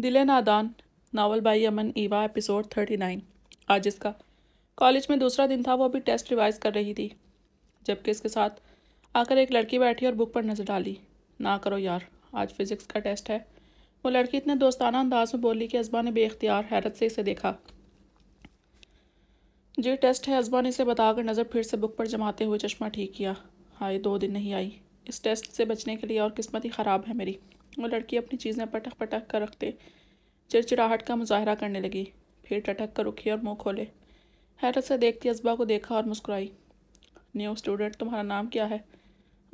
दिले Nadan novel by Aman Eva episode thirty nine आज इसका कॉलेज में दूसरा दिन था वो अभी टेस्ट रिवाइज कर रही थी जबकि इसके साथ आकर एक लड़की बैठी और बुक पर नज़र डाली ना करो यार आज फिज़िक्स का टेस्ट है वो लड़की इतने दोस्ताना अंदाज में बोली कि अजबा ने बेख्तियार हैरत से इसे देखा जी टेस्ट है अजबा ने इसे बताकर नज़र फिर से बुक पर जमाते हुए चश्मा ठीक किया हाय दो दिन नहीं आई इस टेस्ट से बचने के लिए और किस्मत ही ख़राब है मेरी वो लड़की अपनी चीज़ें पटक पटक कर रखते चिड़चिड़ाहट का मुजाहरा करने लगी फिर टटक कर रुखी और मुँह खोले हैरत से देखती असबा को देखा और मुस्कुराई न्यू स्टूडेंट तुम्हारा नाम क्या है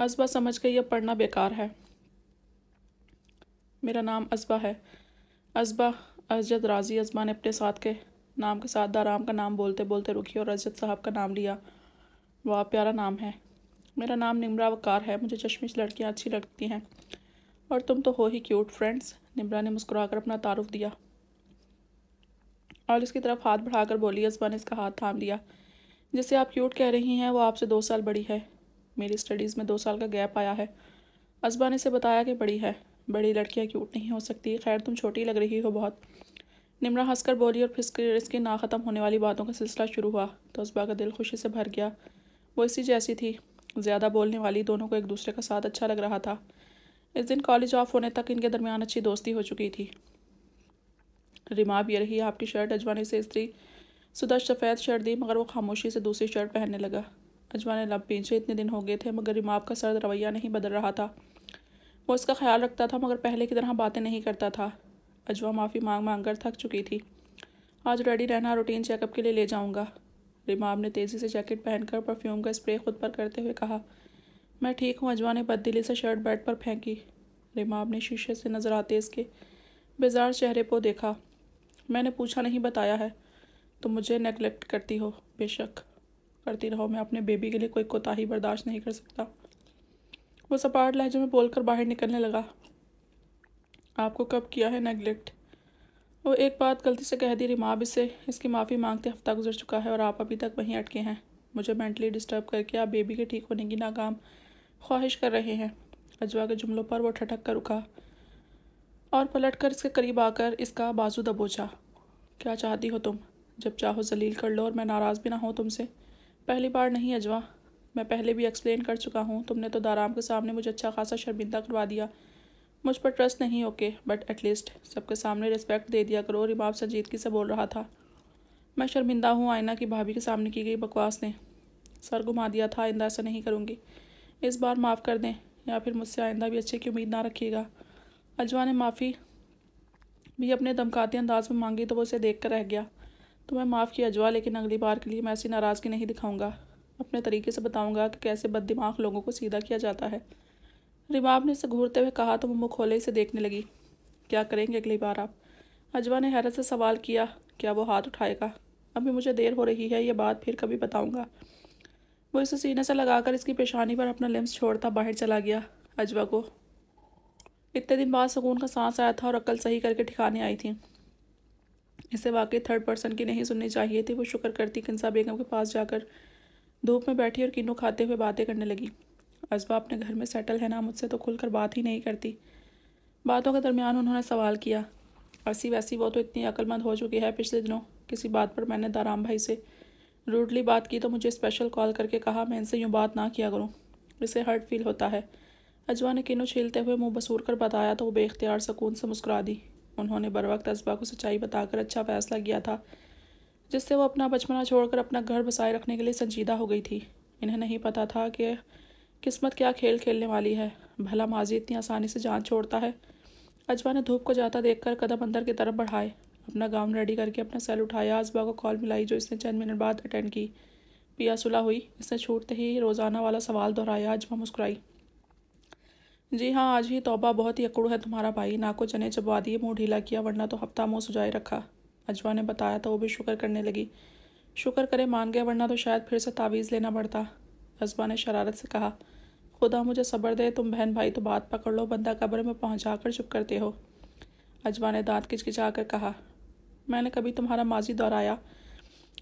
असबा समझ गई यह पढ़ना बेकार है मेरा नाम असबा है असबा अजद राजी असबा ने अपने साथ के नाम के साथ दाराम का नाम बोलते बोलते रुखी और अजद साहब का नाम लिया वाह प्यारा नाम है मेरा नाम निमरा वकार है मुझे चश्मिश लड़कियाँ अच्छी लगती हैं और तुम तो हो ही क्यूट फ्रेंड्स निम्रा ने मुस्कुराकर अपना तारुफ दिया और इसकी तरफ हाथ बढ़ाकर बोली अजबा ने इसका हाथ थाम लिया जिसे आप क्यूट कह रही हैं वो आपसे दो साल बड़ी है मेरी स्टडीज़ में दो साल का गैप आया है अजबा ने इसे बताया कि बड़ी है बड़ी लड़कियाँ क्यूट नहीं हो सकती खैर तुम छोटी लग रही हो बहुत निमरा हंसकर बोली और फिर इसकी ना ख़त्म होने वाली बातों का सिलसिला शुरू हुआ तो अजबा का दिल खुशी से भर गया वो इसी जैसी थी ज़्यादा बोलने वाली दोनों को एक दूसरे का साथ अच्छा लग रहा था इस दिन कॉलेज ऑफ होने तक इनके दरमियान अच्छी दोस्ती हो चुकी थी रिमाब भी रही आपकी शर्ट अजवाने से स्त्री सुधा सफ़ेद शर्ट दी मगर वो खामोशी से दूसरी शर्ट पहनने लगा अजवा ने लब पीछे इतने दिन हो गए थे मगर रिमाब का सर्द रवैया नहीं बदल रहा था वो इसका ख्याल रखता था मगर पहले की तरह बातें नहीं करता था अजवा माफ़ी मांग मांग कर थक चुकी थी आज रेडी रहना रूटीन चेकअप के लिए ले जाऊंगा रिमाब ने तेज़ी से जैकेट पहनकर परफ्यूम का स्प्रे खुद पर करते हुए कहा मैं ठीक हूँ अजवा ने बददिली से शर्ट बेड पर फेंकी रिमाब ने शीशे से नज़र आते इसके बेजार चेहरे को देखा मैंने पूछा नहीं बताया है तो मुझे नेगलेक्ट करती हो बेशक करती रहो मैं अपने बेबी के लिए कोई कोताही बर्दाश्त नहीं कर सकता वो सपाट लहजे में बोलकर बाहर निकलने लगा आपको कब किया है नेगलेक्ट वो एक बात गलती से कह दी रिमाब इससे इसकी माफ़ी मांगते हफ्ता गुजर चुका है और आप अभी तक वहीं अटके हैं मुझे मेंटली डिस्टर्ब करके आप बेबी के ठीक होने की नाकाम ख्वाहिश कर रहे हैं अजवा के जुमलों पर वो ठटक कर रुका और पलट कर इसके करीब आकर इसका बाजू दबोचा क्या चाहती हो तुम जब चाहो जलील कर लो और मैं नाराज़ भी ना हो तुमसे पहली बार नहीं अजवा मैं पहले भी एक्सप्लेन कर चुका हूँ तुमने तो दाराम के सामने मुझे अच्छा खासा शर्मिंदा करवा दिया मुझ पर ट्रस्ट नहीं ओके बट एटलीस्ट सबके सामने रिस्पेक्ट दे दिया करो रिबाब संजीद की से बोल रहा था मैं शर्मिंदा हूँ आयना की भाभी के सामने की गई बकवास ने सर घुमा दिया था आइंदा ऐसा नहीं करूँगी इस बार माफ़ कर दें या फिर मुझसे आइंदा भी अच्छे की उम्मीद ना रखिएगा अजवा ने माफ़ी भी अपने धमकाते अंदाज में मांगी तो वो उसे देख कर रह गया तो मैं माफ़ किया अजवा लेकिन अगली बार के लिए मैं ऐसी नाराज़गी नहीं दिखाऊंगा अपने तरीके से बताऊंगा कि कैसे बददिमाग लोगों को सीधा किया जाता है रिबाब ने इसे घूरते हुए कहा तो वो मुँह खोले से देखने लगी क्या करेंगे अगली बार आप अजवा ने हैरत से सवाल किया क्या वो हाथ उठाएगा अभी मुझे देर हो रही है ये बात फिर कभी बताऊँगा वो इसे सीने से लगाकर इसकी पेशानी पर अपना लिम्स छोड़ता बाहर चला गया अजवा को इतने दिन बाद सुकून का सांस आया था और अक्ल सही करके ठिकाने आई थी इसे वाकई थर्ड पर्सन की नहीं सुननी चाहिए थी वो शुक्र करती किन्सा बेगम के पास जाकर धूप में बैठी और किनू खाते हुए बातें करने लगी अजवा अपने घर में सेटल है ना मुझसे तो खुलकर बात ही नहीं करती बातों के दरमियान उन्होंने सवाल किया ऐसी वैसी वो तो इतनी अक्लमंद हो चुकी है पिछले दिनों किसी बात पर मैंने दाराम भाई से रूडली बात की तो मुझे स्पेशल कॉल करके कहा मैं इनसे यूँ बात ना किया करूँ इसे हर्ट फील होता है अजवा ने किनों छीलते हुए मुंह बसूर कर बताया तो वो बेख्तियार सकून से मुस्कुरा दी उन्होंने बर वक्त अजबा को सच्चाई बताकर अच्छा फैसला किया था जिससे वो अपना बचपना छोड़कर अपना घर बसाए रखने के लिए संजीदा हो गई थी इन्हें नहीं पता था कि किस्मत क्या खेल खेलने वाली है भला माजी इतनी आसानी से जान छोड़ता है अजवा ने धूप को जाता देखकर कदम अंदर की तरफ बढ़ाए अपना गाउन रेडी करके अपना सेल उठाया असबा को कॉल मिलाई जो इसने चंद मिनट बाद अटेंड की पिया सुलह हुई इसने छूटते ही रोज़ाना वाला सवाल दोहराया अजमा मुस्कुराई जी हाँ आज ही तोबा बहुत ही अकड़ू है तुम्हारा भाई ना को चने चबवा दिए मुँह ढीला किया वरना तो हफ्ता मुँह सुझाए रखा अजवा ने बताया तो वो भी शुक्र करने लगी शुक्र करे मान गया वरना तो शायद फिर से तावीज़ लेना पड़ता अजवा ने शरारत से कहा खुदा मुझे सब्र दे तुम बहन भाई तो बात पकड़ लो बंदा कब्र में पहुँचा कर चुप करते हो अजवा ने दाँत किचकिचा कर कहा मैंने कभी तुम्हारा माजी दोहराया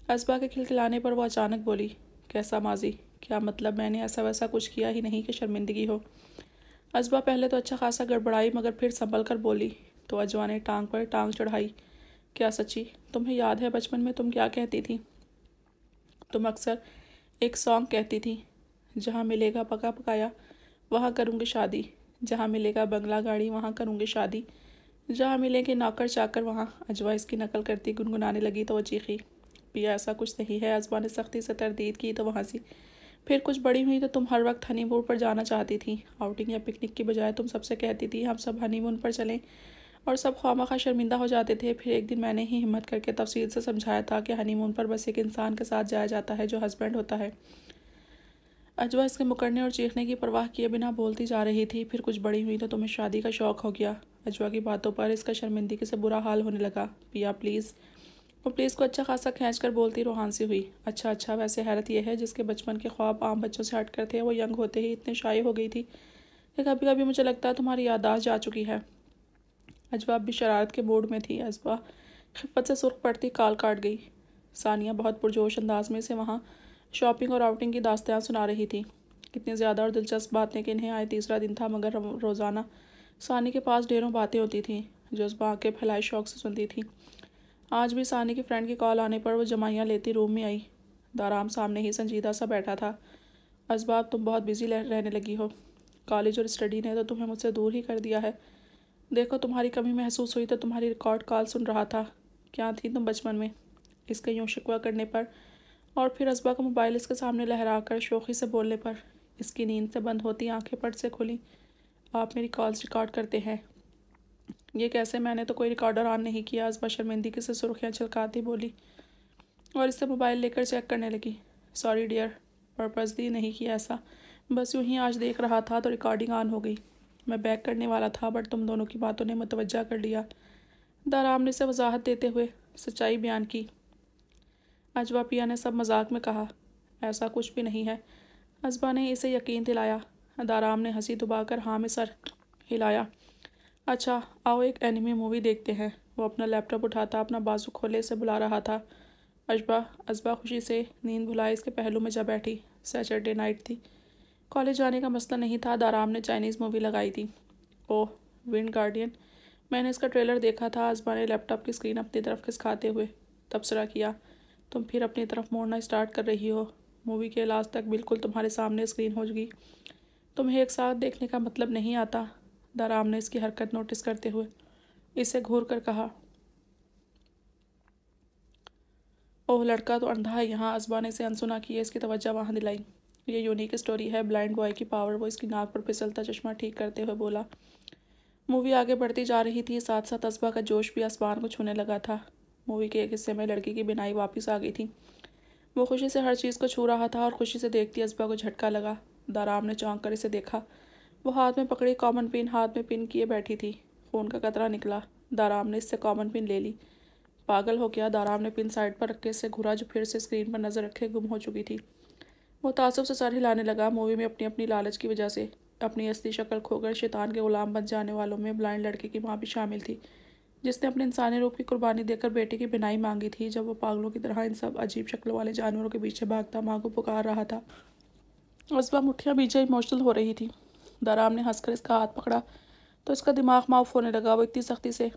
असबा के खिलखिलाने पर वह अचानक बोली कैसा माजी क्या मतलब मैंने ऐसा वैसा कुछ किया ही नहीं कि शर्मिंदगी हो असबा पहले तो अच्छा खासा गड़बड़ाई मगर फिर संभल कर बोली तो अजवा ने टांग पर टांग चढ़ाई क्या सची तुम्हें याद है बचपन में तुम क्या कहती थी तुम अक्सर एक सॉन्ग कहती थी जहाँ मिलेगा पका पकाया वहाँ करूँगी शादी जहाँ मिलेगा बंगला गाड़ी वहाँ करूँगी शादी जहाँ मिले कि नौकर चाकर वहाँ अजवा इसकी नकल करती गुनगुनाने लगी तो वह चीखी पिया ऐसा कुछ नहीं है अजवा ने सख्ती से तरदीद की तो वहाँ सी फिर कुछ बड़ी हुई तो तुम हर वक्त हनीमून पर जाना चाहती थी आउटिंग या पिकनिक की बजाय तुम सबसे कहती थी हम सब हनीमून पर चलें और सब खामा खा शर्मिंदा हो जाते थे फिर एक दिन मैंने ही हिम्मत करके तफसील से समझाया था कि हनीमून पर बस एक इंसान के साथ जाया जाता है जो हस्बैंड होता है अजवा इसके मुकरने और चीखने की परवाह किए बिना बोलती जा रही थी फिर कुछ बड़ी हुई तो तुम्हें शादी का शौक़ हो गया अजवा की बातों पर इसका शर्मिंदगी से बुरा हाल होने लगा पिया प्लीज़ वो प्लीज़ को अच्छा खासा खींच कर बोलती रूहान सी हुई अच्छा अच्छा वैसे हैरत यह है जिसके बचपन के ख्वाब आम बच्चों से हट कर थे वो यंग होते ही इतने शाये हो गई थी कि कभी कभी मुझे लगता है तुम्हारी यादाश्त जा चुकी है अजवा भी शरारत के बोर्ड में थी अजवा खिफत से सुर्ख पड़ती काल काट गई सानिया बहुत पुरजोश अंदाज में से वहाँ शॉपिंग और आउटिंग की दास्तियाँ सुना रही थी कितनी ज़्यादा और दिलचस्प बातें कि इन्हें आए तीसरा दिन था मगर रोज़ाना सानी के पास ढेरों बातें होती थी जो उसबा आके फैलाए शौक से सुनती थी आज भी सानी की फ्रेंड की कॉल आने पर वो जमाइयाँ लेती रूम में आई दाराम सामने ही संजीदा सा बैठा था असबाब तुम बहुत बिजी रहने लगी हो कॉलेज और स्टडी ने तो तुम्हें मुझसे दूर ही कर दिया है देखो तुम्हारी कमी महसूस हुई तो तुम्हारी रिकॉर्ड कॉल सुन रहा था क्या थी तुम बचपन में इसके यूँ शिकवा करने पर और फिर असबा का मोबाइल इसके सामने लहरा कर शोखी से बोलने पर इसकी नींद से बंद होती आंखें पट से खुली आप मेरी कॉल्स रिकॉर्ड करते हैं ये कैसे मैंने तो कोई रिकॉर्डर ऑन नहीं किया आजमा शर्मिंदगी से सुर्खियाँ छलकाती बोली और इससे मोबाइल लेकर चेक करने लगी सॉरी डियर पर्पज दी नहीं किया ऐसा बस यूँ ही आज देख रहा था तो रिकॉर्डिंग ऑन हो गई मैं बैक करने वाला था बट तुम दोनों की बातों ने मतवजा कर लिया दाराम ने से वजाहत देते हुए सच्चाई बयान की अजवा पिया ने सब मजाक में कहा ऐसा कुछ भी नहीं है अजबा ने इसे यकीन दिलाया दाराम ने हंसी दुबाकर हाँ में सर हिलाया अच्छा आओ एक एनिमी मूवी देखते हैं वो अपना लैपटॉप उठाता अपना बाजू खोले से बुला रहा था अजबा अजबा खुशी से नींद भुलाए इसके पहलू में जा बैठी सैटरडे नाइट थी कॉलेज जाने का मसला नहीं था दाराम ने चाइनीज़ मूवी लगाई थी ओह विंड गार्डियन मैंने इसका ट्रेलर देखा था अजबा ने लैपटॉप की स्क्रीन अपनी तरफ खिसकाते हुए तबसरा किया तुम फिर अपनी तरफ मोड़ना स्टार्ट कर रही हो मूवी के लास्ट तक बिल्कुल तुम्हारे सामने स्क्रीन हो होगी तुम्हें एक साथ देखने का मतलब नहीं आता दाराम ने इसकी हरकत नोटिस करते हुए इसे घूर कर कहा ओह लड़का तो अंधा है यहाँ असबा ने इसे अनसुना किए इसकी तवज्जा वहाँ दिलाई ये यूनिक स्टोरी है ब्लाइंड बॉय की पावर वो इसकी नाक पर फिसलता चश्मा ठीक करते हुए बोला मूवी आगे बढ़ती जा रही थी साथ साथ अजबा का जोश भी आसमान को छूने लगा था मूवी के एक हिस्से में लड़की की बिनाई वापस आ गई थी वो खुशी से हर चीज़ को छू रहा था और खुशी से देखती अजबा को झटका लगा दाराम ने चौंक कर इसे देखा वो हाथ में पकड़ी कॉमन पिन हाथ में पिन किए बैठी थी खून का कतरा निकला दाराम ने इससे कॉमन पिन ले ली पागल हो गया दाराम ने पिन साइड पर रखे इसे घुरा जो फिर से स्क्रीन पर नज़र रखे गुम हो चुकी थी वो तासुब से सर हिलाने लगा मूवी में अपनी अपनी लालच की वजह से अपनी असली शक्ल खोकर शैतान के गुलाम बन जाने वालों में ब्लाइंड लड़के की माँ भी शामिल थी जिसने अपने इंसानी रूप की कुर्बानी देकर बेटे की बिनाई मांगी थी जब वो पागलों की तरह इन सब अजीब शक्लों वाले जानवरों के पीछे भागता माँ को पुकार रहा था असबा मुठिया बीजा इमोशनल हो रही थी दाराम ने हंसकर इसका हाथ पकड़ा तो इसका दिमाग माफ होने लगा वो इतनी सख्ती से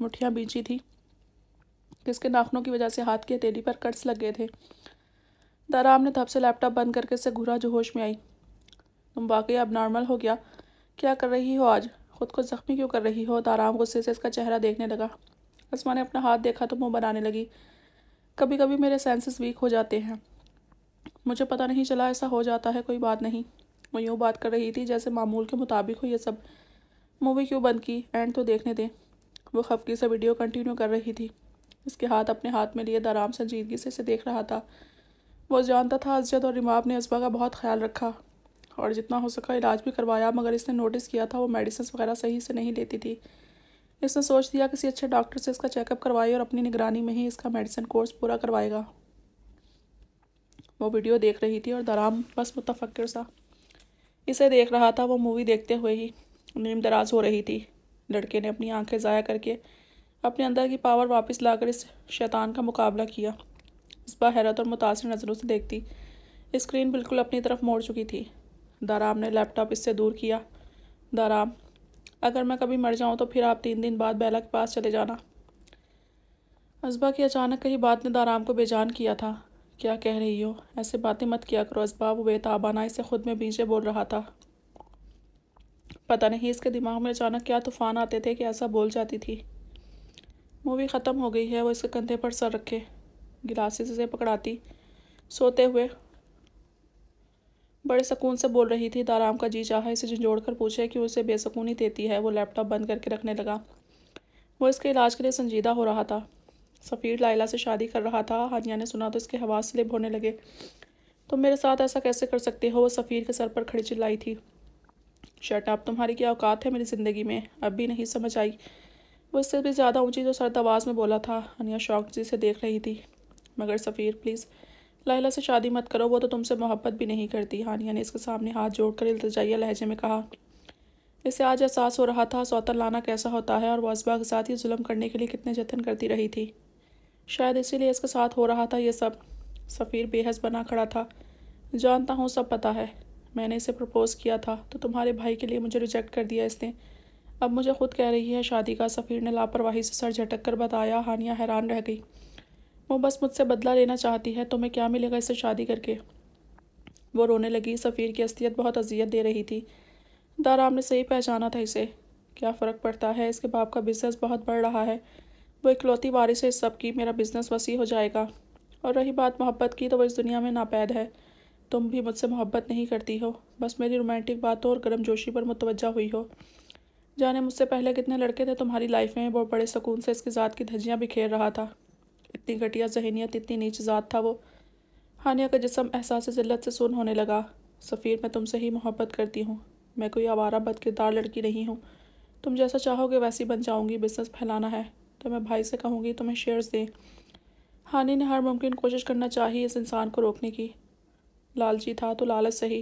मुठियाँ बीजी थी कि इसके नाखनों की वजह से हाथ की हथेली पर कट्स लग गए थे दाराम ने तब से लैपटॉप बंद करके इससे घुरा जो होश में आई तुम वाकई अब नॉर्मल हो गया क्या कर रही हो आज खुद को ज़ख्मी क्यों कर रही हो दाराम गुस्से से इसका चेहरा देखने लगा असमा ने अपना हाथ देखा तो मुँह बनाने लगी कभी कभी मेरे सेंसेस वीक हो जाते हैं मुझे पता नहीं चला ऐसा हो जाता है कोई बात नहीं वो यूँ बात कर रही थी जैसे मामूल के मुताबिक हो ये सब मूवी क्यों बंद की एंड तो देखने दें वो खफकी से वीडियो कंटिन्यू कर रही थी इसके हाथ अपने हाथ में लिए आराम संजीदगी से इसे देख रहा था वो जानता था अजद और रिमाब ने इसबा का बहुत ख्याल रखा और जितना हो सका इलाज भी करवाया मगर इसने नोटिस किया था वो मेडिसिन वगैरह सही से नहीं लेती थी इसने सोच दिया किसी अच्छे डॉक्टर से इसका चेकअप करवाए और अपनी निगरानी में ही इसका मेडिसिन कोर्स पूरा करवाएगा वो वीडियो देख रही थी और दराम बस मुतफ़र सा इसे देख रहा था वो मूवी देखते हुए ही नीम दराज हो रही थी लड़के ने अपनी आंखें ज़ाया करके अपने अंदर की पावर वापस लाकर इस शैतान का मुकाबला किया इस बार हैरत और मुतासर नज़रों से देखती स्क्रीन बिल्कुल अपनी तरफ मोड़ चुकी थी दाराम ने लैपटॉप इससे दूर किया दाराम अगर मैं कभी मर जाऊँ तो फिर आप तीन दिन बाद बेला के पास चले जाना असबा की अचानक कही बात ने दाराम को बेजान किया था क्या कह रही हो ऐसे बातें मत किया करो असबाब बेताबाना इसे खुद में बीजे बोल रहा था पता नहीं इसके दिमाग में अचानक क्या तूफान आते थे कि ऐसा बोल जाती थी मूवी ख़त्म हो गई है वो इसके कंधे पर सर रखे गिलासेस से पकड़ाती सोते हुए बड़े सुकून से बोल रही थी दाराम का जी चाह इसे झंझोड़ कर पूछे कि उसे बेसकूनी देती है वो लैपटॉप बंद करके रखने लगा वो इसके इलाज के लिए संजीदा हो रहा था सफ़ीर लाइला से शादी कर रहा था हानिया ने सुना तो इसके से लिब होने लगे तुम मेरे साथ ऐसा कैसे कर सकते हो वो सफ़ीर के सर पर खड़ी चिल्लाई थी शर्ट अब तुम्हारी क्या औकात है मेरी ज़िंदगी में अब भी नहीं समझ आई वो इससे भी ज़्यादा ऊंची जो सर्द आवाज़ में बोला था हानिया शौक जी से देख रही थी मगर सफ़ीर प्लीज़ लाइला से शादी मत करो वो तो तुमसे मोहब्बत भी नहीं करती हानिया ने इसके सामने हाथ कर इल्तजाइया लहजे में कहा इसे आज एहसास हो रहा था सौतर लाना कैसा होता है और वो के साथ ही जुलम करने के लिए कितने जतन करती रही थी शायद इसीलिए इसके साथ हो रहा था ये सब सफ़ीर बेहस बना खड़ा था जानता हूँ सब पता है मैंने इसे प्रपोज़ किया था तो तुम्हारे भाई के लिए मुझे रिजेक्ट कर दिया इसने अब मुझे खुद कह रही है शादी का सफ़ीर ने लापरवाही से सर झटक कर बताया हानिया हैरान रह गई वो बस मुझसे बदला लेना चाहती है तुम्हें क्या मिलेगा इससे शादी करके वो रोने लगी सफ़ीर की असलियत बहुत अजियत दे रही थी दाराम ने सही पहचाना था इसे क्या फ़र्क पड़ता है इसके बाप का बिज़नेस बहुत बढ़ रहा है वो इकलौती वारिस है इस सब की मेरा बिज़नेस वसी हो जाएगा और रही बात मोहब्बत की तो वो इस दुनिया में नापैद है तुम भी मुझसे मोहब्बत नहीं करती हो बस मेरी रोमांटिक बातों और गर्म जोशी पर मुतवजा हुई हो जाने मुझसे पहले कितने लड़के थे तुम्हारी लाइफ में बहुत बड़े सुकून से इसकी ज़ात की धज्जियाँ बिखेर रहा था इतनी घटिया जहनीत इतनी नीच ज़ात था वो हानिया का जिसम एहसास ज़िल्लत से सुन होने लगा सफ़ीर मैं तुमसे ही मोहब्बत करती हूँ मैं कोई आवारा बद किरदार लड़की नहीं हूँ तुम जैसा चाहोगे वैसी बन जाऊँगी बिज़नेस फैलाना है तो मैं भाई से कहूँगी तुम्हें शेयर्स दें हानि ने हर मुमकिन कोशिश करना चाहिए इस इंसान को रोकने की लालची था तो लालच सही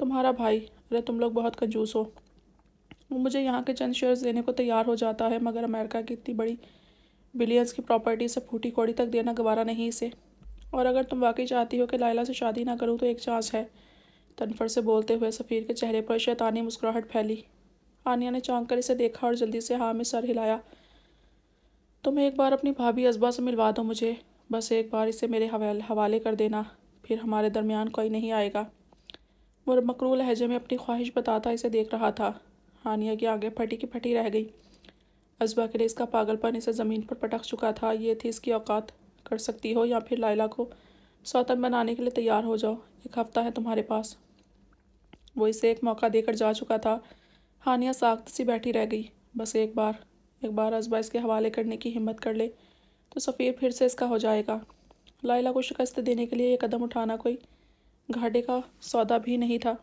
तुम्हारा भाई अरे तुम लोग बहुत कंजूस हो वो मुझे यहाँ के चंद शेयर्स देने को तैयार हो जाता है मगर अमेरिका की इतनी बड़ी बिलियंस की प्रॉपर्टी से फूटी कौड़ी तक देना गवारा नहीं इसे और अगर तुम वाकई चाहती हो कि लाइला से शादी ना करूँ तो एक चांस है तनफर से बोलते हुए सफ़ीर के चेहरे पर शैतानी मुस्कुराहट फैली आनिया ने चांग कर इसे देखा और जल्दी से हाँ में सर हिलाया तो मैं एक बार अपनी भाभी असबा से मिलवा दो मुझे बस एक बार इसे मेरे हवाले कर देना फिर हमारे दरमियान कोई नहीं आएगा वो मकरू लहजे में अपनी ख्वाहिश बताता इसे देख रहा था हानिया की आगे फटी की फटी रह गई अजबा के लिए इसका पागलपन इसे ज़मीन पर पटक चुका था ये थी इसकी औकात कर सकती हो या फिर लाइला को सौतन बनाने के लिए तैयार हो जाओ एक हफ़्ता है तुम्हारे पास वो इसे एक मौका देकर जा चुका था हानिया साख्त सी बैठी रह गई बस एक बार एक बार असबा इसके हवाले करने की हिम्मत कर ले तो सफ़ीर फिर से इसका हो जाएगा लाइला को शिकस्त देने के लिए यह कदम उठाना कोई घाटे का सौदा भी नहीं था